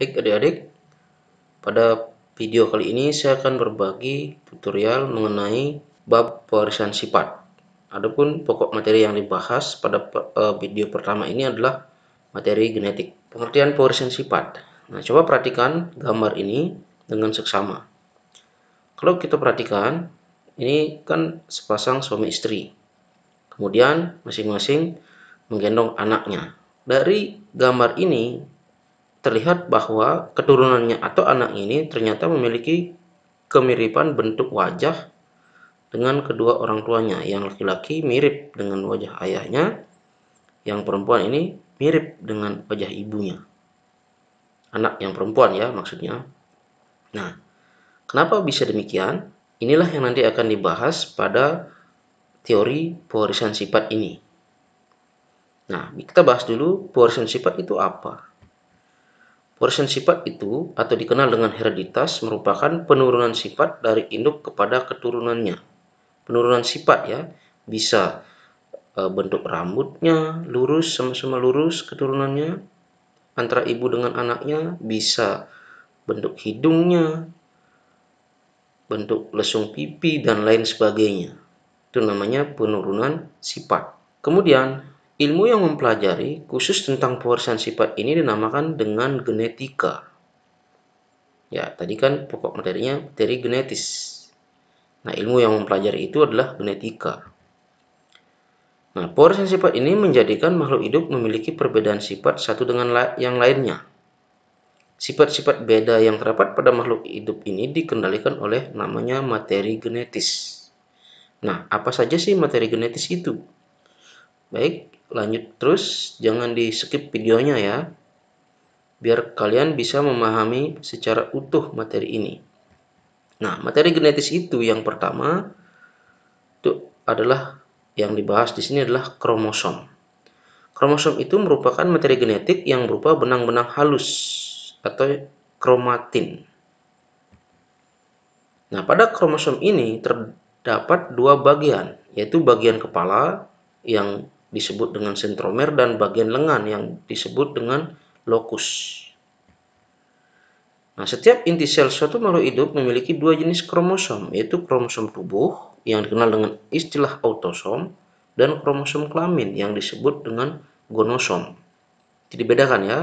Baik adik-adik, pada video kali ini saya akan berbagi tutorial mengenai bab pewarisan sifat. Adapun pokok materi yang dibahas pada e, video pertama ini adalah materi genetik. Pengertian pewarisan sifat. Nah, coba perhatikan gambar ini dengan seksama. Kalau kita perhatikan, ini kan sepasang suami istri. Kemudian masing-masing menggendong anaknya. Dari gambar ini terlihat bahwa keturunannya atau anak ini ternyata memiliki kemiripan bentuk wajah dengan kedua orang tuanya. Yang laki-laki mirip dengan wajah ayahnya, yang perempuan ini mirip dengan wajah ibunya. Anak yang perempuan ya maksudnya. Nah, kenapa bisa demikian? Inilah yang nanti akan dibahas pada teori pewarisan sifat ini. Nah, kita bahas dulu pewarisan sifat itu apa. Warisan sifat itu atau dikenal dengan hereditas merupakan penurunan sifat dari induk kepada keturunannya. Penurunan sifat ya, bisa e, bentuk rambutnya lurus sama-sama lurus keturunannya antara ibu dengan anaknya, bisa bentuk hidungnya, bentuk lesung pipi dan lain sebagainya. Itu namanya penurunan sifat. Kemudian Ilmu yang mempelajari khusus tentang pewarisan sifat ini dinamakan dengan genetika. Ya, tadi kan pokok materinya materi genetis. Nah, ilmu yang mempelajari itu adalah genetika. Nah, pewarisan sifat ini menjadikan makhluk hidup memiliki perbedaan sifat satu dengan yang lainnya. Sifat-sifat beda yang terdapat pada makhluk hidup ini dikendalikan oleh namanya materi genetis. Nah, apa saja sih materi genetis itu? Baik, lanjut terus jangan di skip videonya ya biar kalian bisa memahami secara utuh materi ini nah materi genetis itu yang pertama itu adalah yang dibahas di sini adalah kromosom kromosom itu merupakan materi genetik yang berupa benang-benang halus atau kromatin Nah, pada kromosom ini terdapat dua bagian, yaitu bagian kepala yang disebut dengan sentromer dan bagian lengan yang disebut dengan lokus. Nah, setiap inti sel suatu makhluk hidup memiliki dua jenis kromosom, yaitu kromosom tubuh yang dikenal dengan istilah autosom dan kromosom kelamin yang disebut dengan gonosom. Jadi bedakan ya,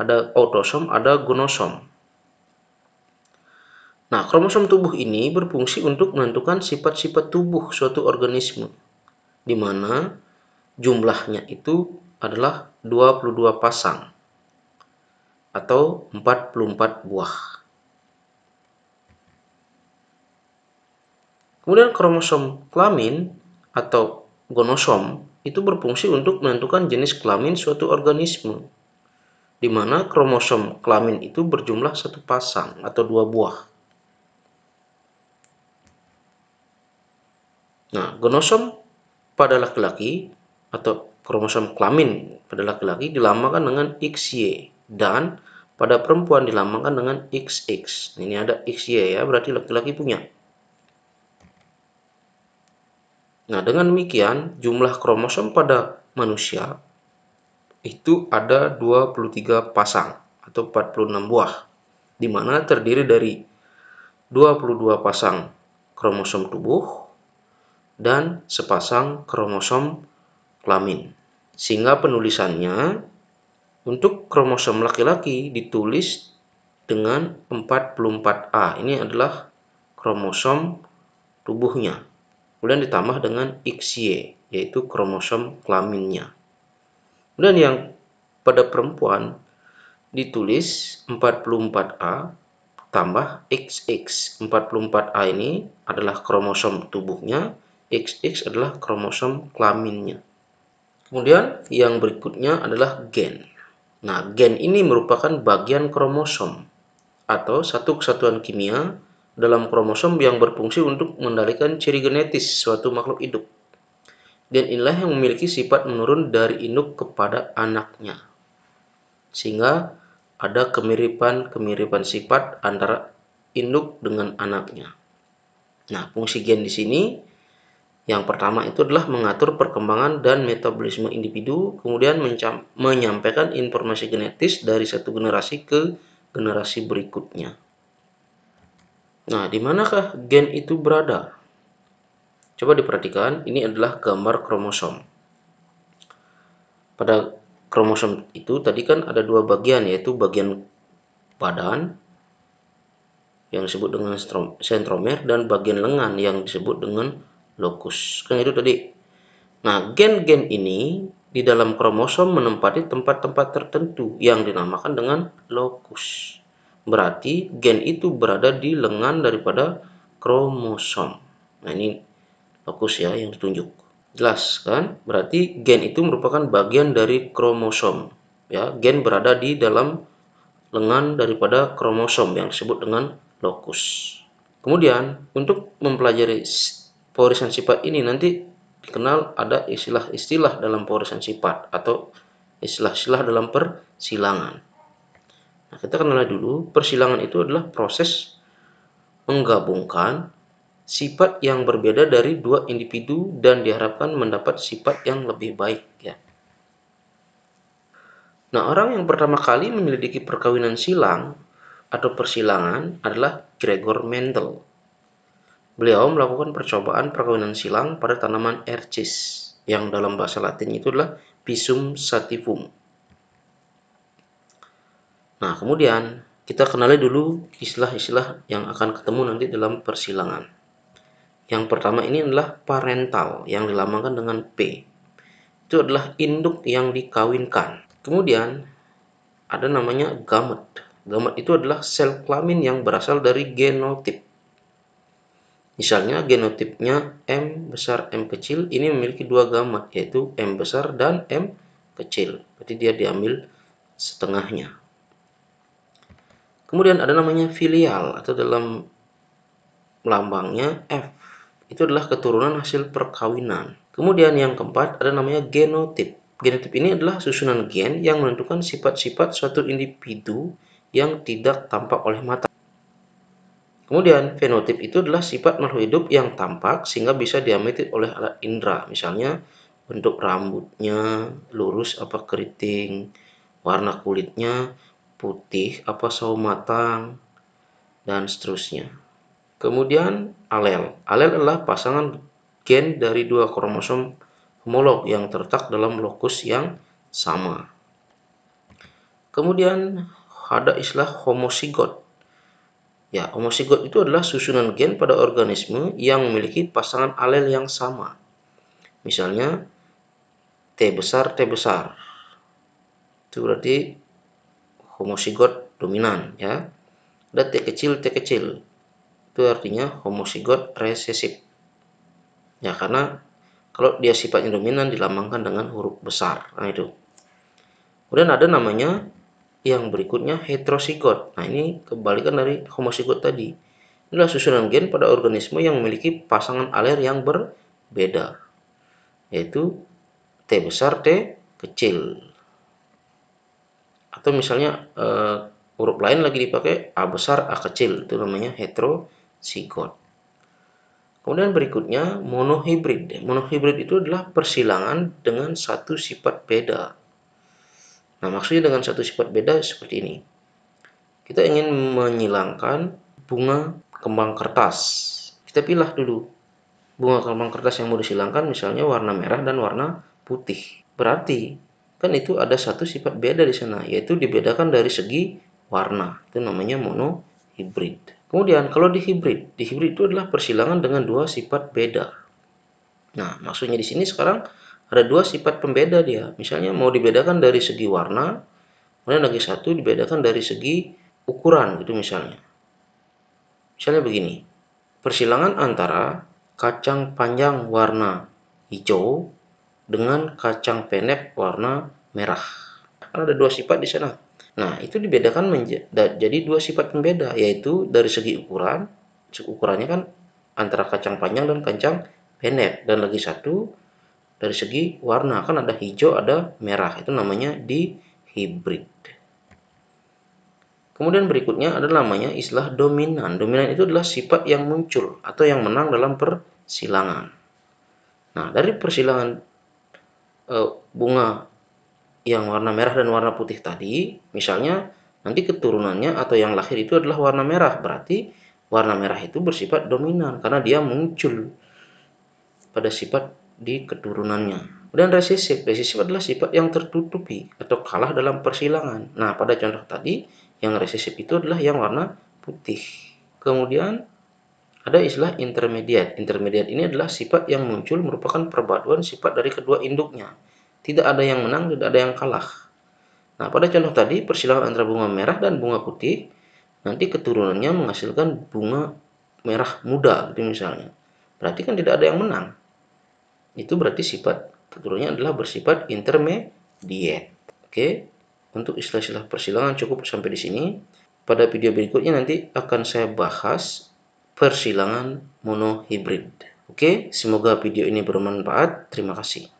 ada autosom, ada gonosom. Nah, kromosom tubuh ini berfungsi untuk menentukan sifat-sifat tubuh suatu organisme, di mana jumlahnya itu adalah 22 pasang atau 44 buah. Kemudian kromosom kelamin atau gonosom itu berfungsi untuk menentukan jenis kelamin suatu organisme, di mana kromosom kelamin itu berjumlah satu pasang atau dua buah. Nah, gonosom pada laki-laki atau kromosom kelamin pada laki-laki dilambangkan dengan XY dan pada perempuan dilambangkan dengan XX. Ini ada XY ya, berarti laki-laki punya. Nah, dengan demikian jumlah kromosom pada manusia itu ada 23 pasang atau 46 buah di mana terdiri dari 22 pasang kromosom tubuh dan sepasang kromosom kelamin. Sehingga penulisannya untuk kromosom laki-laki ditulis dengan 44A. Ini adalah kromosom tubuhnya. Kemudian ditambah dengan XY, yaitu kromosom kelaminnya. Kemudian yang pada perempuan ditulis 44A tambah XX. 44A ini adalah kromosom tubuhnya, XX adalah kromosom kelaminnya. Kemudian yang berikutnya adalah gen. Nah, gen ini merupakan bagian kromosom atau satu kesatuan kimia dalam kromosom yang berfungsi untuk mendalikan ciri genetis suatu makhluk hidup. Dan inilah yang memiliki sifat menurun dari induk kepada anaknya. Sehingga ada kemiripan-kemiripan sifat antara induk dengan anaknya. Nah, fungsi gen di sini yang pertama itu adalah mengatur perkembangan dan metabolisme individu, kemudian menyampaikan informasi genetis dari satu generasi ke generasi berikutnya. Nah, di manakah gen itu berada? Coba diperhatikan, ini adalah gambar kromosom. Pada kromosom itu tadi kan ada dua bagian, yaitu bagian badan yang disebut dengan sentromer dan bagian lengan yang disebut dengan lokus. Kan itu tadi. Nah, gen-gen ini di dalam kromosom menempati tempat-tempat tertentu yang dinamakan dengan lokus. Berarti gen itu berada di lengan daripada kromosom. Nah, ini lokus ya yang ditunjuk. Jelas kan? Berarti gen itu merupakan bagian dari kromosom. Ya, gen berada di dalam lengan daripada kromosom yang disebut dengan lokus. Kemudian, untuk mempelajari pewarisan sifat ini nanti dikenal ada istilah-istilah dalam pewarisan sifat atau istilah-istilah dalam persilangan. Nah, kita kenal dulu persilangan itu adalah proses menggabungkan sifat yang berbeda dari dua individu dan diharapkan mendapat sifat yang lebih baik ya. Nah, orang yang pertama kali menyelidiki perkawinan silang atau persilangan adalah Gregor Mendel. Beliau melakukan percobaan perkawinan silang pada tanaman Ercis yang dalam bahasa Latin itu adalah Pisum sativum. Nah, kemudian kita kenali dulu istilah-istilah yang akan ketemu nanti dalam persilangan. Yang pertama ini adalah parental yang dilambangkan dengan P. Itu adalah induk yang dikawinkan. Kemudian ada namanya gamet. Gamet itu adalah sel kelamin yang berasal dari genotip. Misalnya genotipnya M besar M kecil ini memiliki dua gamma yaitu M besar dan M kecil. Berarti dia diambil setengahnya. Kemudian ada namanya filial atau dalam lambangnya F. Itu adalah keturunan hasil perkawinan. Kemudian yang keempat ada namanya genotip. Genotip ini adalah susunan gen yang menentukan sifat-sifat suatu individu yang tidak tampak oleh mata. Kemudian fenotip itu adalah sifat makhluk hidup yang tampak sehingga bisa diamati oleh alat indera. Misalnya bentuk rambutnya lurus apa keriting, warna kulitnya putih apa sawo matang, dan seterusnya. Kemudian alel. Alel adalah pasangan gen dari dua kromosom homolog yang terletak dalam lokus yang sama. Kemudian ada istilah homosigot Ya, homozigot itu adalah susunan gen pada organisme yang memiliki pasangan alel yang sama. Misalnya, T besar, T besar. Itu berarti homozigot dominan. ya. Ada T kecil, T kecil. Itu artinya homozigot resesif. Ya, karena kalau dia sifatnya dominan dilambangkan dengan huruf besar. Nah, itu. Kemudian ada namanya yang berikutnya heterosigot. Nah, ini kebalikan dari homosigot tadi. Inilah susunan gen pada organisme yang memiliki pasangan aler yang berbeda, yaitu T besar, T kecil. Atau misalnya uh, huruf lain lagi dipakai A besar, A kecil, itu namanya heterosigot. Kemudian berikutnya monohibrid. Monohibrid itu adalah persilangan dengan satu sifat beda Nah, maksudnya dengan satu sifat beda seperti ini. Kita ingin menyilangkan bunga kembang kertas. Kita pilih dulu bunga kembang kertas yang mau disilangkan misalnya warna merah dan warna putih. Berarti kan itu ada satu sifat beda di sana yaitu dibedakan dari segi warna. Itu namanya mono monohibrid. Kemudian kalau di hibrid, di hibrid itu adalah persilangan dengan dua sifat beda. Nah, maksudnya di sini sekarang ada dua sifat pembeda dia. Misalnya mau dibedakan dari segi warna, kemudian lagi satu dibedakan dari segi ukuran gitu misalnya. Misalnya begini, persilangan antara kacang panjang warna hijau dengan kacang pendek warna merah. Kan ada dua sifat di sana. Nah, itu dibedakan menjadi dua sifat pembeda, yaitu dari segi ukuran, ukurannya kan antara kacang panjang dan kacang pendek, dan lagi satu dari segi warna kan ada hijau ada merah itu namanya di hybrid kemudian berikutnya ada namanya istilah dominan dominan itu adalah sifat yang muncul atau yang menang dalam persilangan nah dari persilangan e, bunga yang warna merah dan warna putih tadi misalnya nanti keturunannya atau yang lahir itu adalah warna merah berarti warna merah itu bersifat dominan karena dia muncul pada sifat di keturunannya. Kemudian resesif, resesif adalah sifat yang tertutupi atau kalah dalam persilangan. Nah, pada contoh tadi, yang resesif itu adalah yang warna putih. Kemudian ada istilah intermediate. Intermediate ini adalah sifat yang muncul merupakan perpaduan sifat dari kedua induknya. Tidak ada yang menang, tidak ada yang kalah. Nah, pada contoh tadi, persilangan antara bunga merah dan bunga putih, nanti keturunannya menghasilkan bunga merah muda, gitu misalnya. Berarti kan tidak ada yang menang itu berarti sifat keturunannya adalah bersifat intermediate. Oke, untuk istilah-istilah persilangan cukup sampai di sini. Pada video berikutnya nanti akan saya bahas persilangan monohibrid. Oke, semoga video ini bermanfaat. Terima kasih.